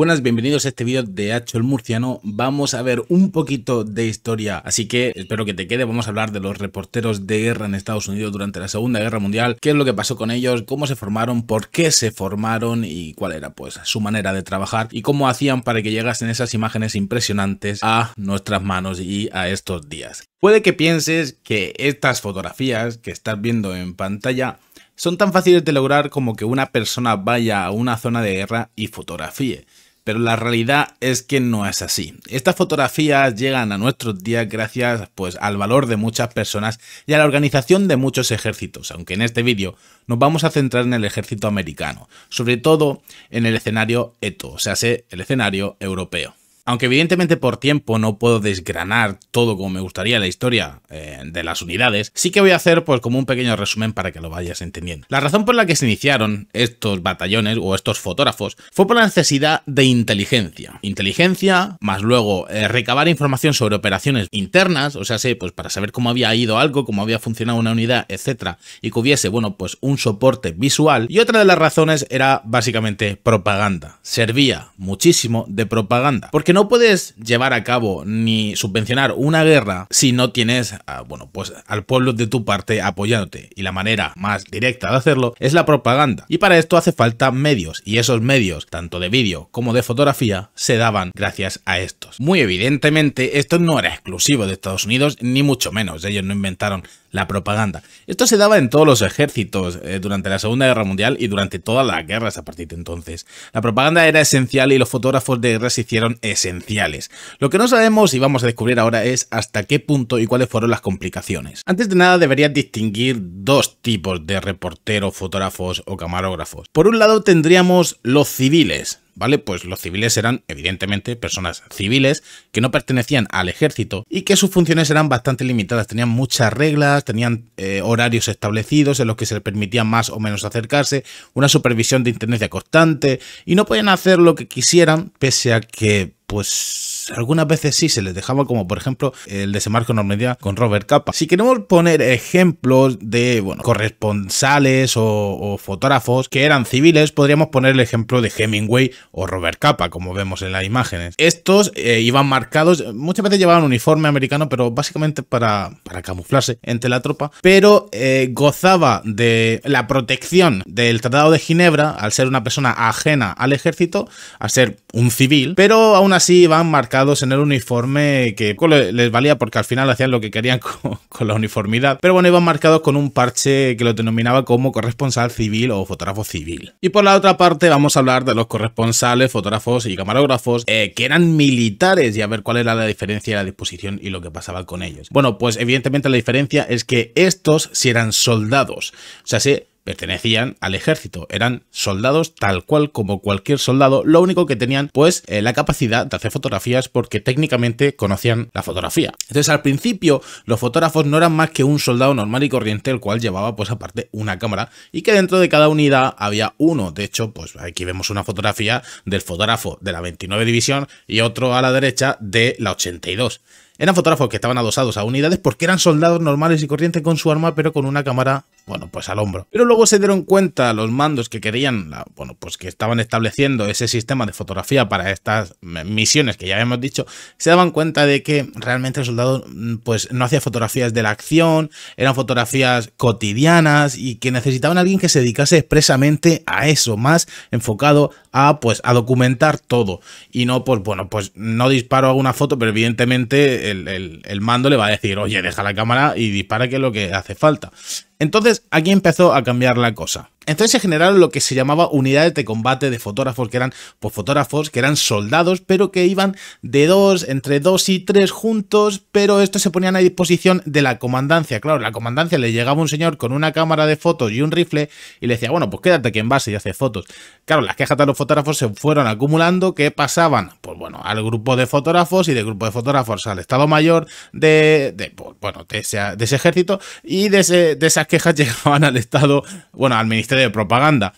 Buenas, bienvenidos a este vídeo de Hacho el Murciano. Vamos a ver un poquito de historia, así que espero que te quede. Vamos a hablar de los reporteros de guerra en Estados Unidos durante la Segunda Guerra Mundial, qué es lo que pasó con ellos, cómo se formaron, por qué se formaron y cuál era pues su manera de trabajar y cómo hacían para que llegasen esas imágenes impresionantes a nuestras manos y a estos días. Puede que pienses que estas fotografías que estás viendo en pantalla son tan fáciles de lograr como que una persona vaya a una zona de guerra y fotografíe pero la realidad es que no es así. Estas fotografías llegan a nuestros días gracias pues, al valor de muchas personas y a la organización de muchos ejércitos, aunque en este vídeo nos vamos a centrar en el ejército americano, sobre todo en el escenario ETO, o sea, el escenario europeo. Aunque evidentemente por tiempo no puedo desgranar todo como me gustaría la historia eh, de las unidades, sí que voy a hacer pues como un pequeño resumen para que lo vayas entendiendo. La razón por la que se iniciaron estos batallones o estos fotógrafos fue por la necesidad de inteligencia. Inteligencia, más luego eh, recabar información sobre operaciones internas, o sea, pues para saber cómo había ido algo, cómo había funcionado una unidad, etcétera, y que hubiese, bueno, pues un soporte visual. Y otra de las razones era básicamente propaganda. Servía muchísimo de propaganda, porque no no puedes llevar a cabo ni subvencionar una guerra si no tienes, ah, bueno, pues al pueblo de tu parte apoyándote. Y la manera más directa de hacerlo es la propaganda. Y para esto hace falta medios. Y esos medios, tanto de vídeo como de fotografía, se daban gracias a estos. Muy evidentemente, esto no era exclusivo de Estados Unidos, ni mucho menos. Ellos no inventaron la propaganda. Esto se daba en todos los ejércitos eh, durante la Segunda Guerra Mundial y durante todas las guerras a partir de entonces. La propaganda era esencial y los fotógrafos de guerra se hicieron esenciales. Lo que no sabemos y vamos a descubrir ahora es hasta qué punto y cuáles fueron las complicaciones. Antes de nada debería distinguir dos tipos de reporteros, fotógrafos o camarógrafos. Por un lado tendríamos los civiles, ¿vale? Pues los civiles eran, evidentemente, personas civiles que no pertenecían al ejército y que sus funciones eran bastante limitadas, tenían muchas reglas, tenían eh, horarios establecidos en los que se les permitía más o menos acercarse, una supervisión de intendencia constante y no podían hacer lo que quisieran, pese a que, pues algunas veces sí se les dejaba, como por ejemplo el desembarco en Normandía con Robert Capa. Si queremos poner ejemplos de bueno, corresponsales o, fotógrafos que eran civiles, podríamos poner el ejemplo de Hemingway o Robert Capa, como vemos en las imágenes. Estos eh, iban marcados, muchas veces llevaban uniforme americano, pero básicamente para, camuflarse entre la tropa, pero eh, gozaba de la protección del Tratado de Ginebra al ser una persona ajena al ejército, al ser un civil, pero aún así iban marcados en el uniforme que les valía porque al final hacían lo que querían con, la uniformidad. Pero bueno, iban marcados con un parche que lo denominaba como corresponsal civil o fotógrafo civil. Y por la otra parte vamos a hablar de los corresponsales, fotógrafos y camarógrafos eh, que eran militares y a ver cuál era la diferencia, de la disposición y lo que pasaba con ellos. Bueno, pues evidentemente la diferencia es que estos si eran soldados. O sea, si pertenecían al ejército, eran soldados tal cual como cualquier soldado, lo único que tenían pues eh, la capacidad de hacer fotografías porque técnicamente conocían la fotografía. Entonces al principio los fotógrafos no eran más que un soldado normal y corriente el cual llevaba pues aparte una cámara y que dentro de cada unidad había uno, de hecho pues aquí vemos una fotografía del fotógrafo de la 29 división y otro a la derecha de la 82. Eran fotógrafos que estaban adosados a unidades porque eran soldados normales y corrientes con su arma, pero con una cámara bueno, pues al hombro. Pero luego se dieron cuenta los mandos que querían, bueno, pues que estaban estableciendo ese sistema de fotografía para estas misiones que ya habíamos dicho, se daban cuenta de que realmente el soldado mm, pues no hacía fotografías de la acción, eran fotografías cotidianas y que necesitaban a alguien que se dedicase expresamente a eso, más enfocado a pues a documentar todo y no pues bueno, pues no disparo alguna foto, pero evidentemente el, el mando le va a decir, oye, deja la cámara y dispara que es lo que hace falta. Entonces aquí empezó a cambiar la cosa. Entonces se generaron lo que se llamaba unidades de combate de fotógrafos, que eran pues, fotógrafos, que eran soldados, pero que iban de dos, entre dos y tres juntos, pero estos se ponían a disposición de la comandancia. Claro, la comandancia le llegaba un señor con una cámara de fotos y un rifle y le decía, bueno, pues quédate aquí en base y hace fotos. Claro, las quejas de los fotógrafos se fueron acumulando, que pasaban? Pues bueno, al grupo de fotógrafos y de grupo de fotógrafos al Estado Mayor de, pues, bueno, de ese, ejército y de, de esas quejas llegaban al Estado, bueno, al Ministerio de propaganda.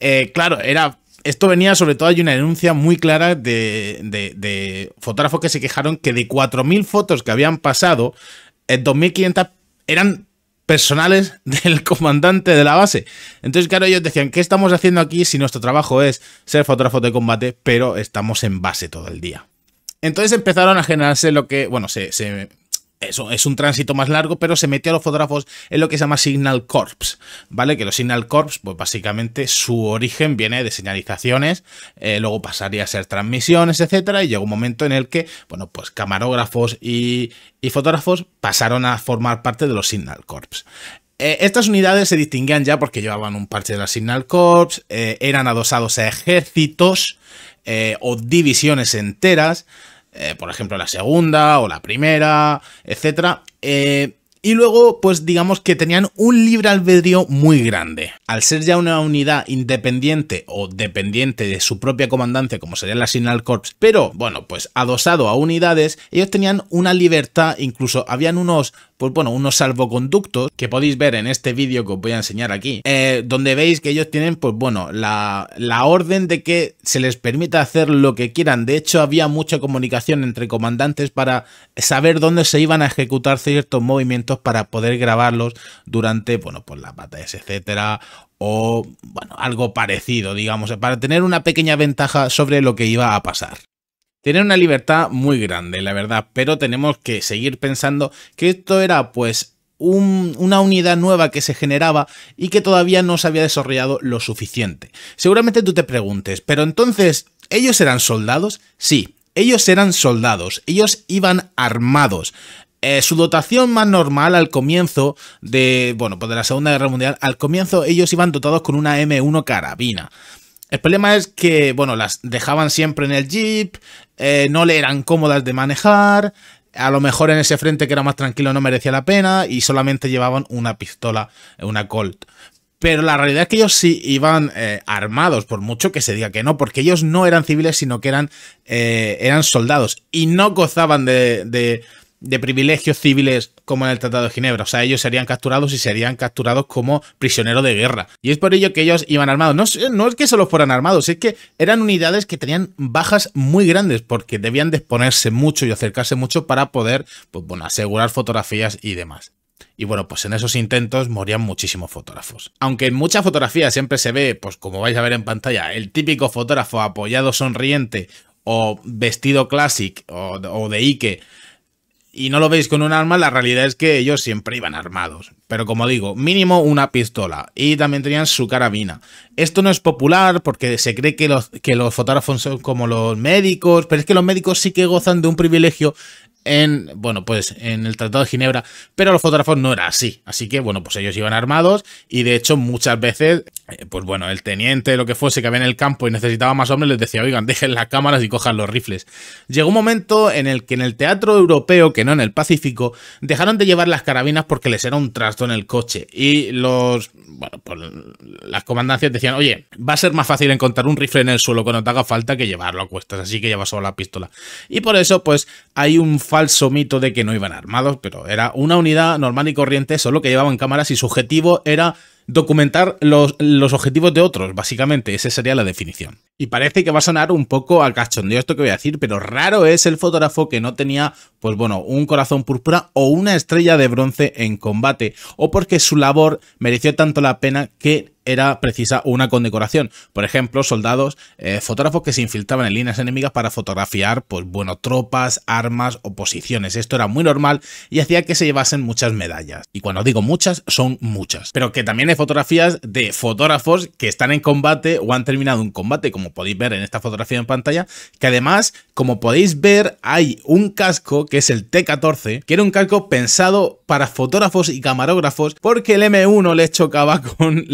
Eh, claro, era esto venía sobre todo de una denuncia muy clara de, de, fotógrafos que se quejaron que de 4.000 fotos que habían pasado, 2.500 eh, eran personales del comandante de la base. Entonces, claro, ellos decían, ¿qué estamos haciendo aquí si nuestro trabajo es ser fotógrafos de combate, pero estamos en base todo el día? Entonces empezaron a generarse lo que, bueno, se es un tránsito más largo, pero se metió a los fotógrafos en lo que se llama Signal Corps, ¿vale? Que los Signal Corps, pues básicamente su origen viene de señalizaciones, eh, luego pasaría a ser transmisiones, etcétera, y llegó un momento en el que, bueno, pues camarógrafos y, fotógrafos pasaron a formar parte de los Signal Corps. Eh, estas unidades se distinguían ya porque llevaban un parche de la Signal Corps, eh, eran adosados a ejércitos o divisiones enteras, eh, por ejemplo la segunda o la primera, etc. Eh, y luego, pues digamos que tenían un libre albedrío muy grande. Al ser ya una unidad independiente o dependiente de su propia comandancia, como sería la Signal Corps, pero bueno, pues adosado a unidades, ellos tenían una libertad, incluso habían unos pues bueno, unos salvoconductos que podéis ver en este vídeo que os voy a enseñar aquí, eh, donde veis que ellos tienen, pues bueno, la, orden de que se les permita hacer lo que quieran. De hecho, había mucha comunicación entre comandantes para saber dónde se iban a ejecutar ciertos movimientos para poder grabarlos durante, bueno, por pues las batallas, etcétera, o bueno, algo parecido, digamos, para tener una pequeña ventaja sobre lo que iba a pasar. Tiene una libertad muy grande, la verdad, pero tenemos que seguir pensando que esto era pues una unidad nueva que se generaba y que todavía no se había desarrollado lo suficiente. Seguramente tú te preguntes, pero entonces, ¿ellos eran soldados? Sí, ellos eran soldados, ellos iban armados. Eh, su dotación más normal al comienzo de, bueno, pues de la Segunda Guerra Mundial, al comienzo ellos iban dotados con una M1 carabina. El problema es que, bueno, las dejaban siempre en el jeep, eh, no le eran cómodas de manejar, a lo mejor en ese frente que era más tranquilo no merecía la pena y solamente llevaban una pistola, eh, una Colt. Pero la realidad es que ellos sí iban eh, armados, por mucho que se diga que no, porque ellos no eran civiles, sino que eran, eran soldados y no gozaban de de privilegios civiles como en el Tratado de Ginebra. O sea, ellos serían capturados y serían capturados como prisioneros de guerra. Y es por ello que ellos iban armados. No, eh, es que solo fueran armados, es que eran unidades que tenían bajas muy grandes porque debían de mucho y acercarse mucho para poder, pues bueno, asegurar fotografías y demás. Y bueno, pues en esos intentos morían muchísimos fotógrafos. Aunque en muchas fotografías siempre se ve, pues como vais a ver en pantalla, el típico fotógrafo apoyado sonriente o vestido clásico o, o de Ike y no lo veis con un arma, la realidad es que ellos siempre iban armados. Pero como digo, mínimo una pistola. Y también tenían su carabina. Esto no es popular porque se cree que los, que los fotógrafos son como los médicos, pero es que los médicos sí que gozan de un privilegio en, bueno, pues en el Tratado de Ginebra, pero los fotógrafos no era así. Así que, bueno, pues ellos iban armados y de hecho muchas veces, eh, pues bueno, el teniente, lo que fuese que había en el campo y necesitaba más hombres, les decía, oigan, dejen las cámaras y cojan los rifles. Llegó un momento en el que en el teatro europeo, que no en el Pacífico, dejaron de llevar las carabinas porque les era un trasto en el coche y los, bueno, pues las comandancias decían, oye, va a ser más fácil encontrar un rifle en el suelo cuando te haga falta que llevarlo a cuestas, así que llevas solo la pistola. Y por eso, pues, hay un falso mito de que no iban armados, pero era una unidad normal y corriente, solo que llevaban cámaras y su objetivo era documentar los, objetivos de otros, básicamente, esa sería la definición. Y parece que va a sonar un poco al cachondeo esto que voy a decir, pero raro es el fotógrafo que no tenía, pues bueno, un corazón púrpura o una estrella de bronce en combate, o porque su labor mereció tanto la pena que era precisa una condecoración. Por ejemplo, soldados, eh, fotógrafos que se infiltraban en líneas enemigas para fotografiar, pues bueno, tropas, armas o posiciones. Esto era muy normal y hacía que se llevasen muchas medallas. Y cuando digo muchas, son muchas. Pero que también fotografías de fotógrafos que están en combate o han terminado un combate, como podéis ver en esta fotografía en pantalla, que además, como podéis ver, hay un casco que es el T-14, que era un casco pensado para fotógrafos y camarógrafos porque el M1 les chocaba con,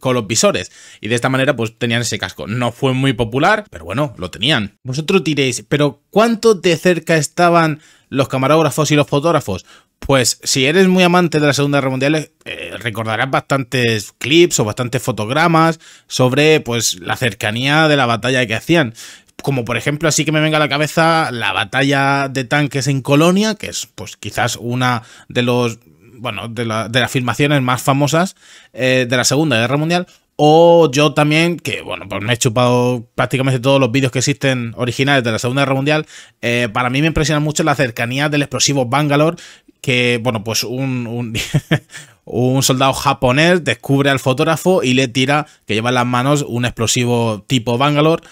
con los visores y de esta manera pues tenían ese casco. No fue muy popular, pero bueno, lo tenían. Vosotros diréis, pero ¿cuánto de cerca estaban los camarógrafos y los fotógrafos? Pues si eres muy amante de la Segunda Guerra Mundial, eh, recordarás bastantes clips o bastantes fotogramas sobre pues la cercanía de la batalla que hacían. Como por ejemplo, así que me venga a la cabeza la batalla de tanques en Colonia, que es pues quizás una de los bueno, de, la, de las filmaciones más famosas eh, de la Segunda Guerra Mundial, o yo también, que bueno, pues me he chupado prácticamente todos los vídeos que existen originales de la Segunda Guerra Mundial. Eh, para mí me impresiona mucho la cercanía del explosivo Bangalore, que bueno, pues un, un, un, soldado japonés descubre al fotógrafo y le tira, que lleva en las manos, un explosivo tipo Bangalore.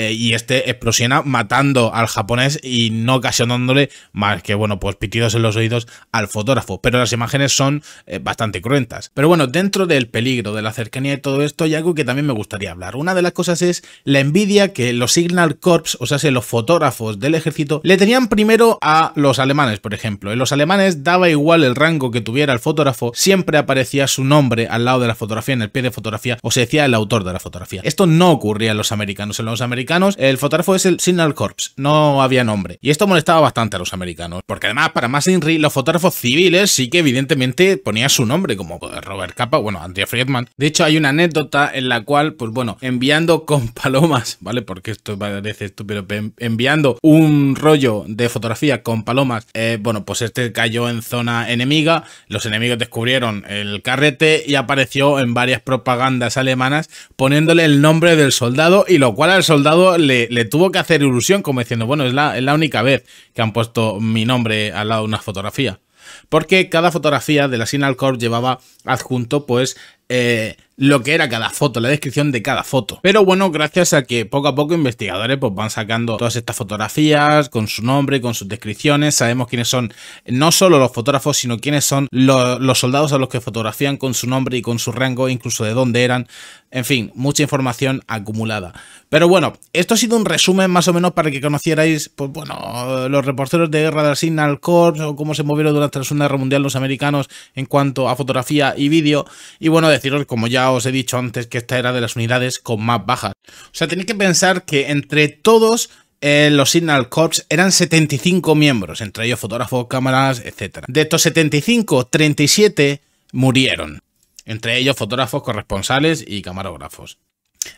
Eh, y este explosiona matando al japonés y no ocasionándole más que, bueno, pues pitidos en los oídos al fotógrafo. Pero las imágenes son eh, bastante cruentas. Pero bueno, dentro del peligro, de la cercanía de todo esto, hay algo que también me gustaría hablar. Una de las cosas es la envidia que los Signal Corps, o sea, los fotógrafos del ejército, le tenían primero a los alemanes, por ejemplo. En los alemanes daba igual el rango que tuviera el fotógrafo, siempre aparecía su nombre al lado de la fotografía, en el pie de fotografía, o se decía el autor de la fotografía. Esto no ocurría en los americanos. En los americanos el fotógrafo es el Signal Corps, no había nombre. Y esto molestaba bastante a los americanos, porque además para más Inri, los fotógrafos civiles sí que evidentemente ponía su nombre, como Robert Capa, bueno, Andrea Friedman. De hecho, hay una anécdota en la cual, pues bueno, enviando con palomas, ¿vale? Porque esto parece estúpido, enviando un rollo de fotografía con palomas, eh, bueno, pues este cayó en zona enemiga, los enemigos descubrieron el carrete y apareció en varias propagandas alemanas poniéndole el nombre del soldado y lo cual al soldado le, tuvo que hacer ilusión, como diciendo, bueno, es la, es la única vez que han puesto mi nombre al lado de una fotografía porque cada fotografía de la Corp llevaba adjunto pues eh, lo que era cada foto, la descripción de cada foto. Pero bueno, gracias a que poco a poco investigadores pues, van sacando todas estas fotografías con su nombre, con sus descripciones, sabemos quiénes son no solo los fotógrafos, sino quiénes son los, soldados a los que fotografían con su nombre y con su rango, incluso de dónde eran. En fin, mucha información acumulada. Pero bueno, esto ha sido un resumen más o menos para que conocierais, pues bueno, los reporteros de guerra del Signal Corps o cómo se movieron durante la Segunda Guerra Mundial los americanos en cuanto a fotografía y vídeo. Y bueno, de deciros, como ya os he dicho antes, que esta era de las unidades con más bajas. O sea, tenéis que pensar que entre todos eh, los Signal Corps eran 75 miembros, entre ellos fotógrafos, cámaras, etc. De estos 75, 37 murieron, entre ellos fotógrafos, corresponsales y camarógrafos.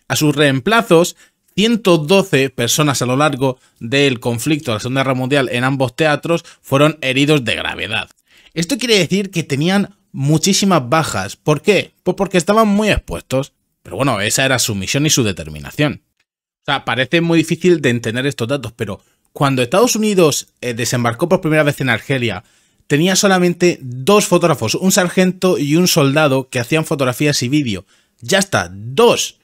A sus reemplazos, 112 personas a lo largo del conflicto de la Segunda Guerra Mundial en ambos teatros fueron heridos de gravedad. Esto quiere decir que tenían muchísimas bajas. ¿Por qué? Pues porque estaban muy expuestos. Pero bueno, esa era su misión y su determinación. O sea, parece muy difícil de entender estos datos, pero cuando Estados Unidos eh, desembarcó por primera vez en Argelia, tenía solamente dos fotógrafos, un sargento y un soldado que hacían fotografías y vídeo. Ya está, dos.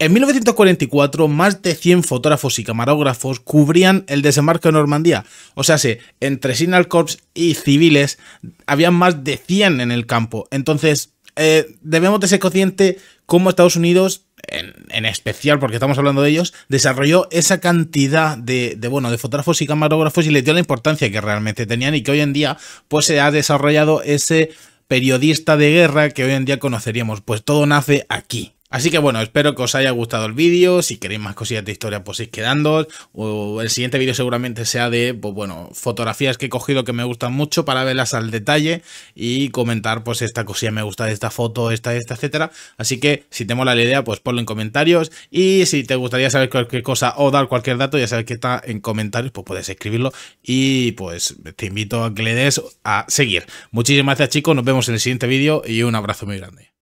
En 1944, más de 100 fotógrafos y camarógrafos cubrían el desembarco de Normandía. O sea, entre Signal Corps y civiles, había más de 100 en el campo. Entonces, eh, debemos de ser conscientes cómo Estados Unidos, en, especial porque estamos hablando de ellos, desarrolló esa cantidad de, bueno, de fotógrafos y camarógrafos y les dio la importancia que realmente tenían y que hoy en día pues, se ha desarrollado ese periodista de guerra que hoy en día conoceríamos. Pues todo nace aquí, Así que bueno, espero que os haya gustado el vídeo. Si queréis más cosillas de historia, pues ir quedando. O el siguiente vídeo seguramente sea de, pues bueno, fotografías que he cogido que me gustan mucho para verlas al detalle y comentar, pues esta cosilla me gusta de esta foto, esta, esta, etcétera. Así que si te mola la idea, pues ponlo en comentarios. Y si te gustaría saber cualquier cosa o dar cualquier dato, ya sabes que está en comentarios, pues puedes escribirlo. Y pues te invito a que le des a seguir. Muchísimas gracias, chicos. Nos vemos en el siguiente vídeo y un abrazo muy grande.